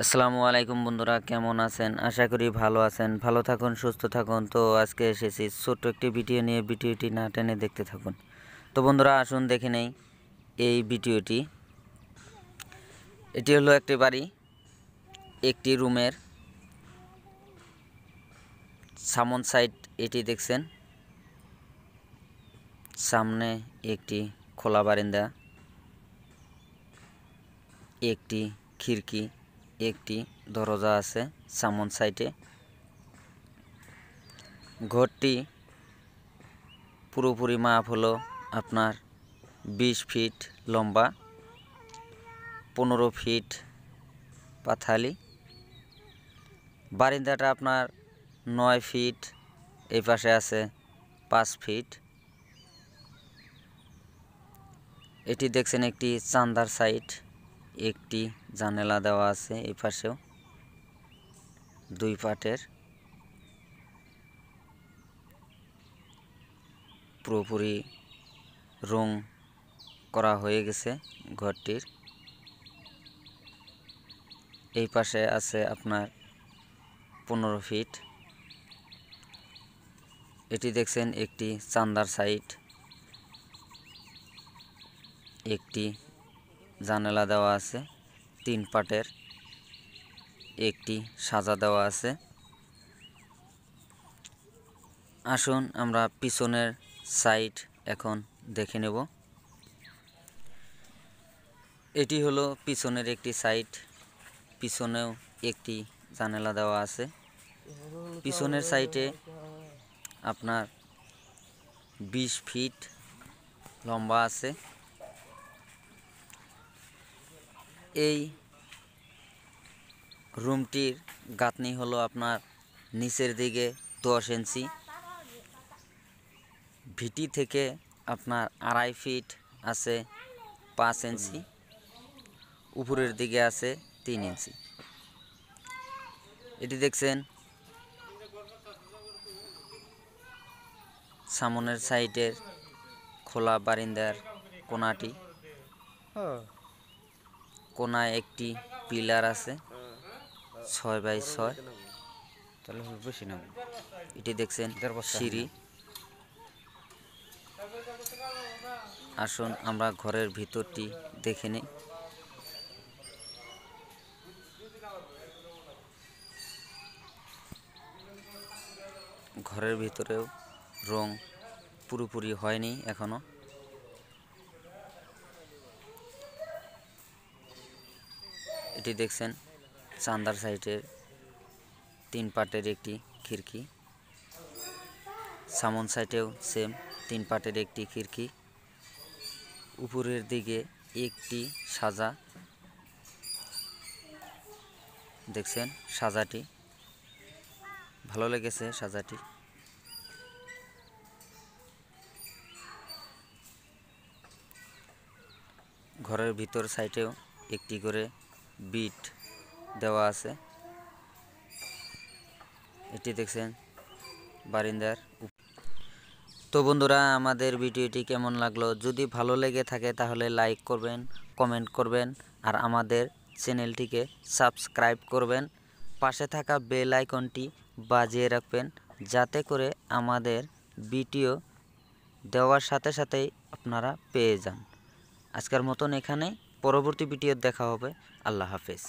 আসসালামু আলাইকুম বন্ধুরা কেমন আছেন আশা করি ভালো আছেন ভালো থাকুন সুস্থ থাকুন তো আজকে এসেছি ছোট্ট একটি ভিডিও নিয়ে ভিডিওটি না টেনে দেখতে থাকুন তো বন্ধুরা আসুন দেখে নেই এই ভিডিওটি এটি হলো একটি বাড়ি একটি রুমের সামন সাইড এটি দেখছেন সামনে একটি খোলা বারিন্দা একটি খিড়কি একটি দরজা আছে সামন সাইটে ঘরটি পুরোপুরি মাপ হলো আপনার ২০ ফিট লম্বা পনেরো ফিট পাথালি বারিন্দাটা আপনার নয় ফিট এই পাশে আছে পাঁচ ফিট এটি দেখছেন একটি চান্দার সাইট একটি জানালা দেওয়া আছে এই পাশেও দুই পাটের পুরোপুরি রং করা হয়ে গেছে ঘরটির এই পাশে আছে আপনার পনেরো ফিট এটি দেখছেন একটি চান্দার সাইট একটি জানালা দেওয়া আছে তিন পাটের একটি সাজা দেওয়া আছে আসুন আমরা পিছনের সাইড এখন দেখে নেব এটি হলো পিছনের একটি সাইড পিছনেও একটি জানালা দেওয়া আছে পিছনের সাইটে আপনার বিশ ফিট লম্বা আছে এই রুমটির গাঁথনি হলো আপনার নিচের দিকে দশ ইঞ্চি ভিটি থেকে আপনার আড়াই ফিট আছে পাঁচ ইঞ্চি উপরের দিকে আছে তিন ইঞ্চি এটি দেখছেন সামনের সাইডের খোলা বারিন্দার কোনাটি হ্যাঁ। কোনায় একটি পিলার আছে ছয় বাই ছয় তাহলে এটি দেখছেন সিঁড়ি আসুন আমরা ঘরের ভিতরটি দেখে নিই ঘরের ভিতরেও রং পুরোপুরি হয়নি এখনো এটি দেখছেন চান্দার সাইটের তিন পাটের একটি খিড়কি সামন সাইটেও সেম তিন পাটের একটি খিড়কি উপরের দিকে একটি সাজা দেখছেন সাজাটি ভালো লেগেছে সাজাটি ঘরের ভিতর সাইটেও একটি করে বিট দেওয়া আছে এটি দেখছেন বারিন্দার তো বন্ধুরা আমাদের ভিডিওটি কেমন লাগলো যদি ভালো লেগে থাকে তাহলে লাইক করবেন কমেন্ট করবেন আর আমাদের চ্যানেলটিকে সাবস্ক্রাইব করবেন পাশে থাকা বেল আইকনটি বাজিয়ে রাখবেন যাতে করে আমাদের ভিডিও দেওয়ার সাথে সাথেই আপনারা পেয়ে যান আজকের মতন এখানে পরবর্তী ভিডিও দেখা হবে আল্লাহ হাফেজ